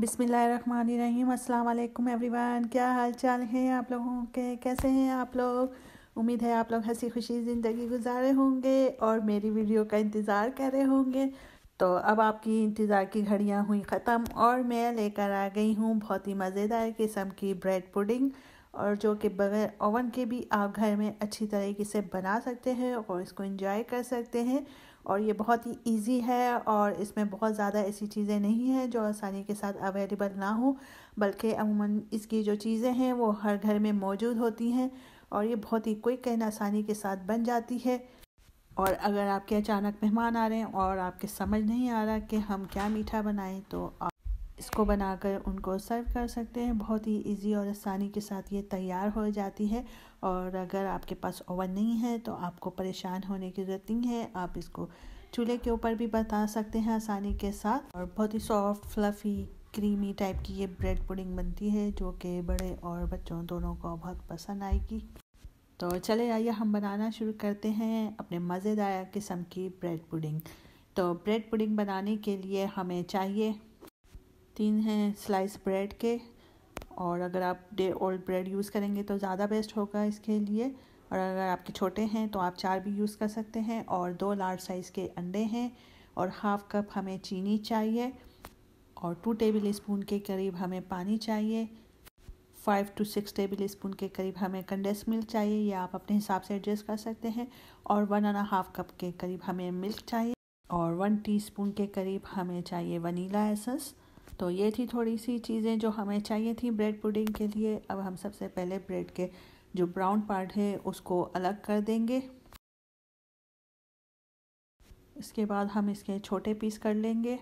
बिसमीम अल्लाम एवरीवन क्या हाल चाल हैं आप लोगों के कैसे हैं आप लोग उम्मीद है आप लोग हंसी खुशी ज़िंदगी गुजारे होंगे और मेरी वीडियो का इंतज़ार कर रहे होंगे तो अब आपकी इंतज़ार की घड़ियाँ हुई ख़त्म और मैं लेकर आ गई हूँ बहुत ही मज़ेदार किस्म की ब्रेड पुडिंग और जो कि बगैर ओवन के भी आप घर में अच्छी तरीके से बना सकते हैं और इसको इंजॉय कर सकते हैं और ये बहुत ही इजी है और इसमें बहुत ज़्यादा ऐसी चीज़ें नहीं हैं जो आसानी के साथ अवेलेबल ना हो बल्कि अमूमन इसकी जो चीज़ें हैं वो हर घर में मौजूद होती हैं और ये बहुत ही क्विक एंड आसानी के साथ बन जाती है और अगर आपके अचानक मेहमान आ रहे हैं और आपके समझ नहीं आ रहा कि हम क्या मीठा बनाएं तो आप को बनाकर उनको सर्व कर सकते हैं बहुत ही इजी और आसानी के साथ ये तैयार हो जाती है और अगर आपके पास ओवन नहीं है तो आपको परेशान होने की ज़रूरत नहीं है आप इसको चूल्हे के ऊपर भी बता सकते हैं आसानी के साथ और बहुत ही सॉफ्ट फ्लफ़ी क्रीमी टाइप की ये ब्रेड पुडिंग बनती है जो कि बड़े और बच्चों दोनों को बहुत पसंद आएगी तो चले आइए हम बनाना शुरू करते हैं अपने मज़ेदार किस्म की ब्रेड पुडिंग तो ब्रेड पुडिंग बनाने के लिए हमें चाहिए तीन हैं स्लाइस ब्रेड के और अगर आप डे ओल्ड ब्रेड यूज़ करेंगे तो ज़्यादा बेस्ट होगा इसके लिए और अगर आपके छोटे हैं तो आप चार भी यूज़ कर सकते हैं और दो लार्ज साइज़ के अंडे हैं और हाफ़ कप हमें चीनी चाहिए और टू टेबल स्पून के करीब हमें पानी चाहिए five to six tablespoon के करीब हमें कंडेंस मिल्क चाहिए ये आप अपने हिसाब से एडजस्ट कर सकते हैं और वन एंड हाफ कप के करीब हमें मिल्क चाहिए और वन टीस्पून के करीब हमें चाहिए वनीला एसेंस तो ये थी थोड़ी सी चीज़ें जो हमें चाहिए थी ब्रेड पुडिंग के लिए अब हम सबसे पहले ब्रेड के जो ब्राउन पार्ट है उसको अलग कर देंगे इसके बाद हम इसके छोटे पीस कर लेंगे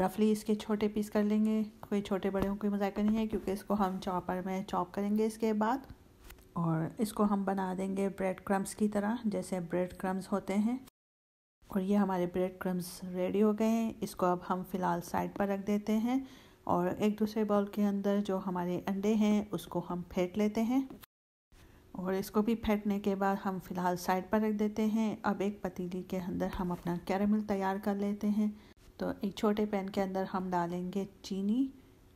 रफली इसके छोटे पीस कर लेंगे कोई छोटे बड़े कोई मजाक नहीं है क्योंकि इसको हम चॉपर में चॉप करेंगे इसके बाद और इसको हम बना देंगे ब्रेड क्रम्स की तरह जैसे ब्रेड क्रम्स होते हैं और ये हमारे ब्रेड क्रम्स रेडी हो गए हैं इसको अब हम फ़िलहाल साइड पर रख देते हैं और एक दूसरे बाउल के अंदर जो हमारे अंडे हैं उसको हम फेंट लेते हैं और इसको भी फेंटने के बाद हम फ़िलहाल साइड पर रख देते हैं अब एक पतीली के अंदर हम अपना कैरेमल तैयार कर लेते हैं तो एक छोटे पैन के अंदर हम डालेंगे चीनी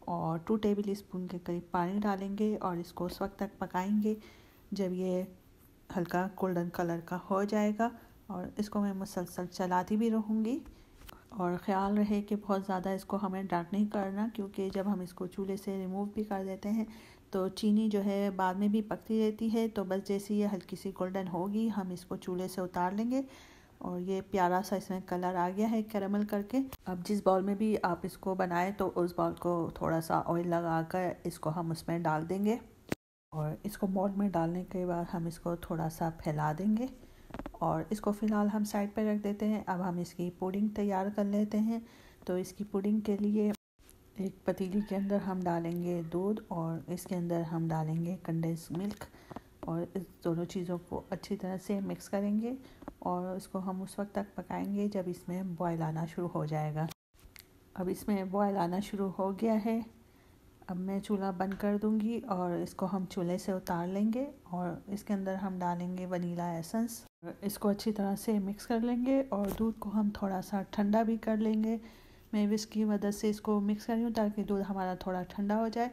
और टू टेबल स्पून के करीब पानी डालेंगे और इसको उस वक्त तक पकाएंगे जब ये हल्का गोल्डन कलर का हो जाएगा और इसको मैं मुसलसल चलाती भी रहूँगी और ख़्याल रहे कि बहुत ज़्यादा इसको हमें डार्क नहीं करना क्योंकि जब हम इसको चूल्हे से रिमूव भी कर देते हैं तो चीनी जो है बाद में भी पकती रहती है तो बस जैसे ये हल्की सी गोल्डन होगी हम इसको चूल्हे से उतार लेंगे और ये प्यारा सा इसमें कलर आ गया है कैरमल करके अब जिस बॉल में भी आप इसको बनाएं तो उस बॉल को थोड़ा सा ऑयल लगा कर इसको हम उसमें डाल देंगे और इसको बॉल में डालने के बाद हम इसको थोड़ा सा फैला देंगे और इसको फ़िलहाल हम साइड पर रख देते हैं अब हम इसकी पुडिंग तैयार कर लेते हैं तो इसकी पुडिंग के लिए एक पतीली के अंदर हम डालेंगे दूध और इसके अंदर हम डालेंगे कंडेंस मिल्क और इस दोनों चीज़ों को अच्छी तरह से मिक्स करेंगे और इसको हम उस वक्त तक पकाएंगे जब इसमें बॉयल आना शुरू हो जाएगा अब इसमें बॉयल आना शुरू हो गया है अब मैं चूल्हा बंद कर दूंगी और इसको हम चूल्हे से उतार लेंगे और इसके अंदर हम डालेंगे वनीला एसेंस इसको अच्छी तरह से मिक्स कर लेंगे और दूध को हम थोड़ा सा ठंडा भी कर लेंगे मैं विस्क की मदद से इसको मिक्स कर रही हूँ ताकि दूध हमारा थोड़ा ठंडा हो जाए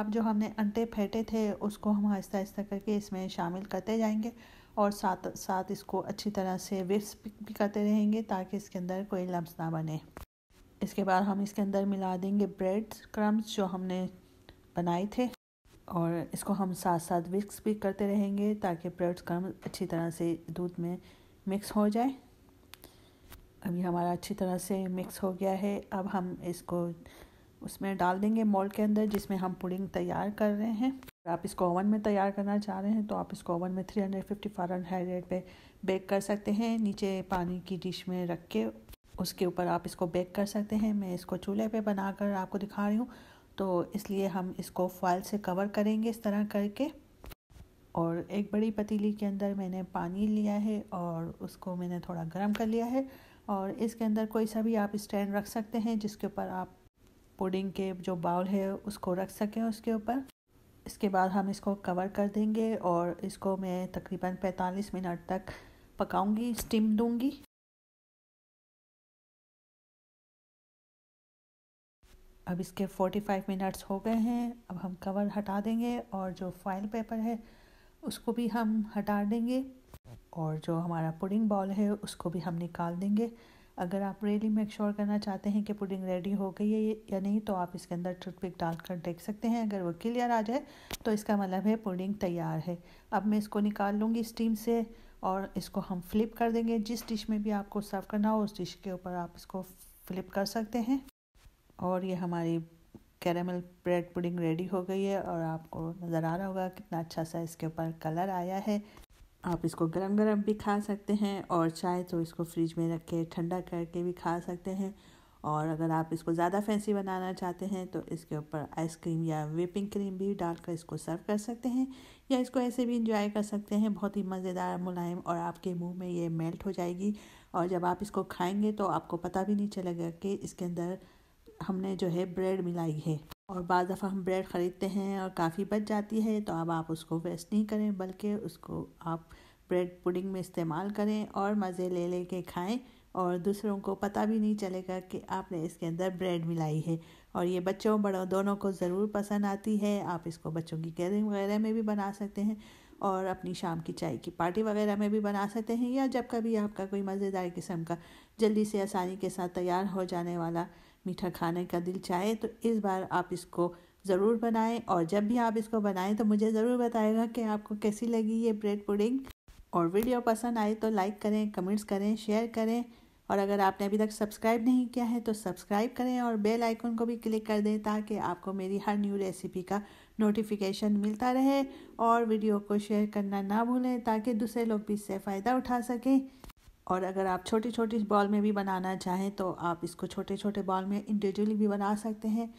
अब जो हमने अंडे फेंटे थे उसको हम आहिस्ता आहिस्ता करके इसमें शामिल करते जाएंगे और साथ साथ इसको अच्छी तरह से विप्स भी करते रहेंगे ताकि इसके अंदर कोई लम्स ना बने इसके बाद हम इसके अंदर मिला देंगे ब्रेड क्रम्स जो हमने बनाए थे और इसको हम साथ साथ विक्स भी करते रहेंगे ताकि ब्रेड्स कम अच्छी तरह से दूध में मिक्स हो जाए अभी हमारा अच्छी तरह से मिक्स हो गया है अब हम इसको उसमें डाल देंगे मोल्ड के अंदर जिसमें हम पुडिंग तैयार कर रहे हैं आप इसको ओवन में तैयार करना चाह रहे हैं तो आप इसको ओवन में 350 फारेनहाइट पे बेक कर सकते हैं नीचे पानी की डिश में रख के उसके ऊपर आप इसको बेक कर सकते हैं मैं इसको चूल्हे पे बनाकर आपको दिखा रही हूँ तो इसलिए हम इसको फॉल से कवर करेंगे इस तरह करके और एक बड़ी पतीली के अंदर मैंने पानी लिया है और उसको मैंने थोड़ा गर्म कर लिया है और इसके अंदर कोई सा भी आप स्टैंड रख सकते हैं जिसके ऊपर आप पुडिंग के जो बाउल है उसको रख सकें उसके ऊपर इसके बाद हम इसको कवर कर देंगे और इसको मैं तकरीबन 45 मिनट तक पकाऊंगी स्टीम दूंगी अब इसके 45 मिनट्स हो गए हैं अब हम कवर हटा देंगे और जो फाइल पेपर है उसको भी हम हटा देंगे और जो हमारा पुडिंग बॉल है उसको भी हम निकाल देंगे अगर आप रियली मेक श्योर करना चाहते हैं कि पुडिंग रेडी हो गई है या नहीं तो आप इसके अंदर टूथपिक डालकर देख सकते हैं अगर वो क्लियर आ जाए तो इसका मतलब है पुडिंग तैयार है अब मैं इसको निकाल लूँगी स्टीम से और इसको हम फ्लिप कर देंगे जिस डिश में भी आपको सर्व करना हो उस डिश के ऊपर आप इसको फ्लिप कर सकते हैं और ये हमारी कैरामल ब्रेड पुडिंग रेडी हो गई है और आपको नज़र आ रहा होगा कितना अच्छा सा इसके ऊपर कलर आया है आप इसको गरम गरम भी खा सकते हैं और चाहे तो इसको फ्रिज में रख के ठंडा करके भी खा सकते हैं और अगर आप इसको ज़्यादा फैंसी बनाना चाहते हैं तो इसके ऊपर आइसक्रीम या विपिंग क्रीम भी डालकर इसको सर्व कर सकते हैं या इसको ऐसे भी इंजॉय कर सकते हैं बहुत ही मज़ेदार मुलायम और आपके मुंह में ये मेल्ट हो जाएगी और जब आप इसको खाएंगे तो आपको पता भी नहीं चलेगा कि इसके अंदर हमने जो है ब्रेड मिलाई है और बाद दफ़ा हम ब्रेड ख़रीदते हैं और काफ़ी बच जाती है तो अब आप उसको वेस्ट नहीं करें बल्कि उसको आप ब्रेड पुडिंग में इस्तेमाल करें और मज़े ले ले के खाएँ और दूसरों को पता भी नहीं चलेगा कि आपने इसके अंदर ब्रेड मिलाई है और ये बच्चों बड़ों दोनों को ज़रूर पसंद आती है आप इसको बच्चों की कैरिंग वगैरह में भी बना सकते हैं और अपनी शाम की चाय की पार्टी वगैरह में भी बना सकते हैं या जब कभी आपका कोई मज़ेदार किस्म का जल्दी से आसानी के साथ तैयार हो जाने वाला मीठा खाने का दिल चाहे तो इस बार आप इसको ज़रूर बनाएं और जब भी आप इसको बनाएं तो मुझे ज़रूर बताएगा कि आपको कैसी लगी ये ब्रेड पुडिंग और वीडियो पसंद आए तो लाइक करें कमेंट्स करें शेयर करें और अगर आपने अभी तक सब्सक्राइब नहीं किया है तो सब्सक्राइब करें और बेल आइकन को भी क्लिक कर दें ताकि आपको मेरी हर न्यू रेसिपी का नोटिफिकेशन मिलता रहे और वीडियो को शेयर करना ना भूलें ताकि दूसरे लोग भी इससे फ़ायदा उठा सकें और अगर आप छोटी छोटी बॉल में भी बनाना चाहें तो आप इसको छोटे छोटे बॉल में इंडिविजुअली भी बना सकते हैं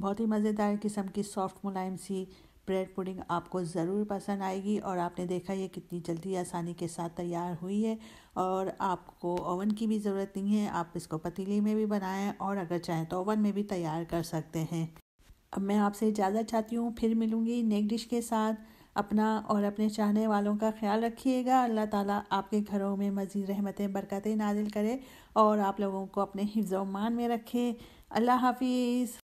बहुत ही मज़ेदार किस्म की सॉफ्ट मुलायम सी ब्रेड पुडिंग आपको ज़रूर पसंद आएगी और आपने देखा ये कितनी जल्दी आसानी के साथ तैयार हुई है और आपको ओवन की भी ज़रूरत नहीं है आप इसको पतीली में भी बनाएं और अगर चाहें तो ओवन में भी तैयार कर सकते हैं अब मैं आपसे इजाज़त चाहती हूँ फिर मिलूँगी नेक डिश के साथ अपना और अपने चाहने वालों का ख्याल रखिएगा अल्लाह ताला आपके घरों में मज़ीद रहमतें बरकतें नाजिल करे और आप लोगों को अपने हिफ्ज़ मान में रखे अल्लाह हाफिज़